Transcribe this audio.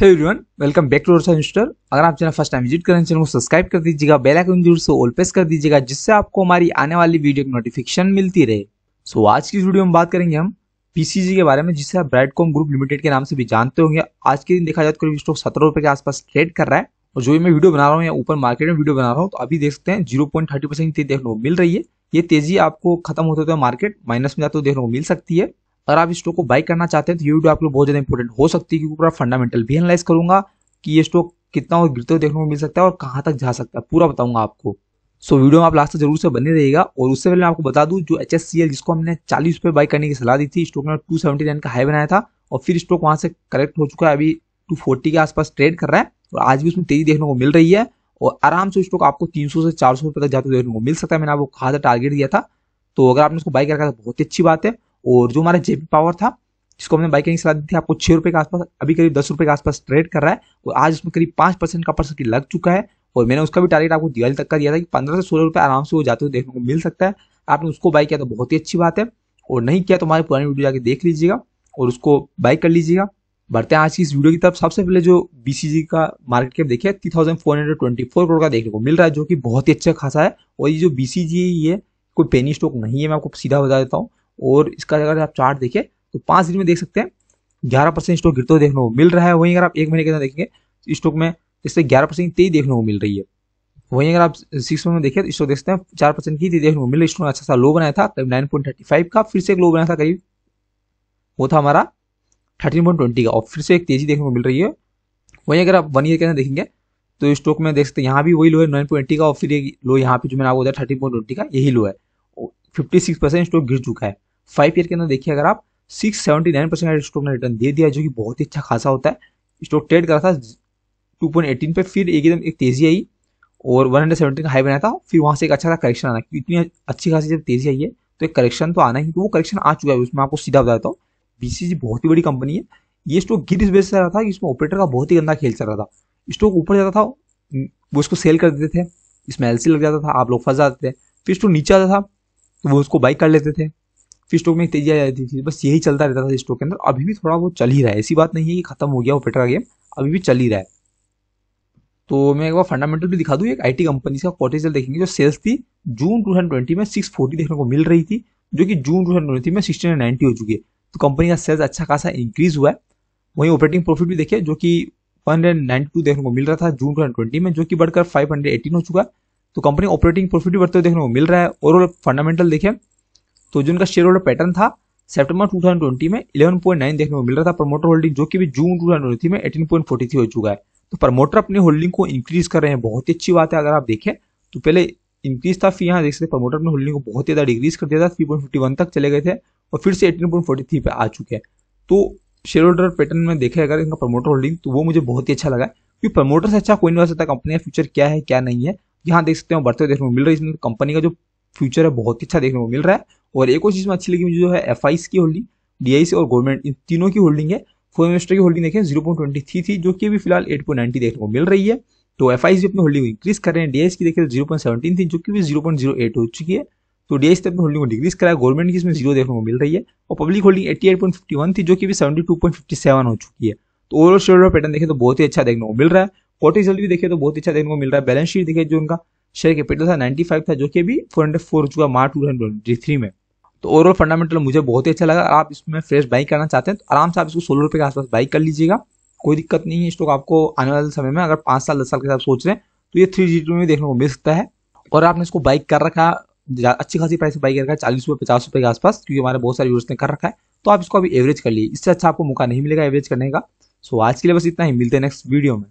hello everyone welcome back to our इंस्टर अगर आप चैनल फर्स्ट टाइम विजिट करें चैनल को सब्सक्राइब कर दीजिएगा बेल आइकन जरूर से ऑल प्रेस कर दीजिएगा जिससे आपको हमारी आने वाली वीडियो की नोटिफिकेशन मिलती रहे सो so, आज की वीडियो में बात करेंगे हम पीसीजी के बारे में जिसे आप ब्राइटकॉम ग्रुप लिमिटेड के नाम से भी जानते होंगे आज के दिन देखा जाए तो स्टॉक सत्रह रुपये के आसपास ट्रेड कर रहा है और जो मैं वीडियो बना रहा हूँ या ऊपर मार्केट में वीडियो बना रहा हूँ तो अभी देख सकते हैं जीरो पॉइंट थर्टी परसेंट देखने को मिल रही है ये तेजी आपको खत्म होते हुए मार्केट माइनस में जाते हुए देखने को मिल सकती है अगर आप स्टॉक को बाई करना चाहते हैं तो ये वीडियो आप लोग बहुत ज़्यादा इंपॉर्टेंट हो सकती है क्योंकि पूरा फंडामेंटल भी एनालाइज करूंगा कि ये स्टॉक कितना और गिरते हुए देखने को मिल सकता है और कहाँ तक जा सकता है पूरा बताऊंगा आपको सो so, वीडियो में आप लास्ट तक जरूर से बने रहेगा और उससे पहले मैं आपको बता दूं जो एच जिसको हमने चालीस रुपये बाई करने की सलाह दी थी स्टॉक ने टू सेवेंटी नाइन का हाई बनाया था और फिर स्टॉक वहाँ से करेक्ट हो चुका है अभी टू फोर्टी के आसपास ट्रेड कर रहा है और आज भी उसमें तेजी देखने को मिल रही है और आराम से स्टॉक आपको तीन सौ से चार सौ रुपये तक जाते देखने को मिल सकता है मैंने आपको कहा था टारगेट दिया था तो अगर आपने उसको बाई करके तो बहुत ही अच्छी बात है और जो हमारा जेपी पावर था जिसको हमने बाइक सलाह दी थी आपको छह रुपए के आसपास अभी करीब दस रुपए के आसपास ट्रेड कर रहा है और आज उसमें करीब पांच परसेंट का परसेंट लग चुका है और मैंने उसका भी टारगेट आपको दिवाली तक का दिया था कि पंद्रह से सोलह रुपए आराम से वो जाते हुए देखने को मिल सकता है आपने उसको बाई किया तो बहुत ही अच्छी बात है और नहीं किया तो हमारे पुरानी वीडियो जाके देख लीजिएगा और उसको बाई कर लीजिएगा बढ़ते हैं आज की इस वीडियो की तरफ सबसे पहले जो बीसीजी का मार्केट कैप देखिए three thousand four hundred twenty four crore का देखने को मिल रहा है जो कि बहुत ही अच्छा खासा है और ये जो बीसीजी है ये कोई पेनी स्टॉक नहीं है मैं आपको सीधा बता देता हूँ और इसका अगर आप चार्ट देखिए तो पांच दिन में देख सकते हैं ग्यारह परसेंट स्टॉक गिरते देखने को मिल रहा है वहीं अगर आप एक महीने के अंदर देखेंगे स्टॉक तो में इससे ग्यारह परसेंट तेजी देखने को मिल रही है वहीं अगर आप सिक्स मंथ में देखें तो स्टॉक देखते हैं चार परसेंट की देखने को मिल रही स्टॉक अच्छा सा लो बनाया था करीब नाइन फाइव का फिर से एक लो बनाया था करीब वो था हमारा थर्टीन पॉइंट ट्वेंटी का और फिर से एक तेजी देखने को मिल रही है वहीं अगर आप वन ईयर के अंदर देखेंगे तो स्टॉक में देख सकते हैं यहाँ भी वही लो है नाइन का और फिर लो यहाँ पे जो मैंने आपको बताया थर्टीन पॉइंट ट्वेंटी का यही लो है फिफ्टी सिक्स परसेंट स्टॉक गिर चुका है फाइव ईयर के अंदर देखिए अगर आप सिक्स सेवेंटी नाइन परसेंट का स्टॉक ने रिटर्न दे दिया जो कि बहुत ही अच्छा खासा होता है स्टॉक ट्रेड करा था टू पॉइंट एटीन पर फिर एकदम एक तेजी आई और वन हंड्रेड सेवेंटी का हाई बनाया था फिर वहाँ से एक अच्छा था करेक्शन आना क्योंकि इतनी अच्छी खासी जब तेजी आई है तो एक करेक्शन तो आना ही तो वो करेक्शन आ चुका है उसमें आपको सीधा बताता हूँ बीसीजी बहुत ही बड़ी कंपनी है ये स्टॉक गिर इस वजह से रहा था कि इसमें ऑपरेटर का बहुत ही गंदा खेल चल रहा था स्टॉक ऊपर जाता था वो उसको सेल कर देते थे इसमें एलसी लग जाता था आप लोग फंस जाते थे फिर स्टॉक नीचे आता था तो वो उसको बाइक कर लेते थे फिर स्टोक में तेजी आ जाती थी बस यही चलता रहता था स्टॉक के अंदर अभी भी थोड़ा बहुत चल ही रहा है ऐसी बात नहीं है कि खत्म हो गया वो पेटर गेम अभी भी चल ही रहा है तो मैं एक बार फंडामेंटल भी दिखा दूँ एक आईटी कंपनी का पोटेंशियल देखेंगे जो सेल्स थी जून टू ट्वेंटी में सिक्स फोर्टी देखने को मिल रही थी जो कि जून टू थाउजेंड ट्वेंटी में सिक्सटी नाइन्टी हो चुकी है तो कंपनी का सेल्स अच्छा खासा इंक्रीज हुआ है वहीं ऑपरेटिंग प्रॉफिट भी देखिए जो कि वन देखने को मिल रहा था जून 2020 ट्वेंटी में जो कि बढ़कर फाइव हो चुका है तो कंपनी ऑपरेटिंग प्रॉफिट भी बढ़ते हुए देखने को मिल रहा है ओवरऑल फंडामेंटल देखें तो जो उनका शेयर होल्डर पैटर्न था सितंबर ट्वेंटी में नाइन देखने को मिल रहा था प्रमोटर होल्डिंग जो कि भी जून ट्वेंटी में थ्री हो चुका है तो प्रमोटर अपनी होल्डिंग को इंक्रीज कर रहे हैं बहुत ही अच्छी बात है अगर आप देखें तो पहले इंक्रीज था फिर यहाँ देख सकते प्रमोटर अपनी होल्डिंग को बहुत ज्यादा डिक्रीज कर दिया था थ्री तक चले गए थे और फिर से एटीन पे आ चुके हैं तो शेयर होल्डर पैटर्न में देखे अगर इनका प्रमोटर होल्डिंग तो वो मुझे बहुत ही अच्छा लगा क्योंकि प्रमोटर से अच्छा कोई नहीं हो सकता कंपनी का फ्यूचर क्या है क्या नहीं है यहाँ देख सकते हैं बढ़ते देखने को मिल रहा है इसमें कंपनी का जो फ्यूचर है बहुत ही अच्छा देखने को मिल रहा है और एक और चीज़ में अच्छी लगी मुझे जो है एफ की होल्डिंग डी और गवर्नमेंट इन तीनों की होल्डिंग है फोर इन्वेस्टर की होल्डिंग देखें जीरो पॉइंट ट्वेंटी थी थी जो कि अभी फिलहाल एट पॉइंट नाइनटी देखने को मिल रही है तो एफ आई अपनी होल्डिंग इंक्रीज कर रहे हैं डी की देखें जीरो पॉइंट थी जो कि भी जीरो पॉइंट जीरो एट हो चुकी है तो डी आई अपनी होल्डिंग को डिक्रीज करा है गवर्नमेंट की इसमें जीरो देखने को मिल रही है और public holding eighty eight point fifty one थी जो कि भी seventy two point fifty seven हो चुकी है तो ओवरऑल शेयर पैटर्न देखें तो बहुत ही अच्छा देखने को मिल रहा है कोटे रिजल्ट भी देखे तो बहुत अच्छा देखने को मिल रहा है बैलेंस शीट देखे जो उनका शेयर कैपिटल था 95 था जो कि अभी 404 हो चुका मार्च टू में तो ओवरऑल फंडामेंटल मुझे बहुत ही अच्छा लगा अगर आप इसमें फ्रेश बाई करना चाहते हैं तो आराम से आप इसको सोलह रुपये के आसपास बाई कर लीजिएगा कोई दिक्कत नहीं है स्टॉक आपको आने वाले समय में अगर पाँच साल दस साल के साथ सोच रहे हैं तो ये थ्री जी में देखने को मिल सकता है और आपने इसको बाइक कर रखा अच्छी खासी प्राइस से बाइक कर रखा है चालीस रुपये पचास रुपये के आसपास क्योंकि हमारे बहुत सारे यूर्स ने कर रखा है तो आप इसको अभी एवरेज कर लिए इससे अच्छा आपको मौका नहीं मिलेगा एवरेज करने का सो आज के लिए बस इतना ही मिलते हैं नेक्स्ट वीडियो में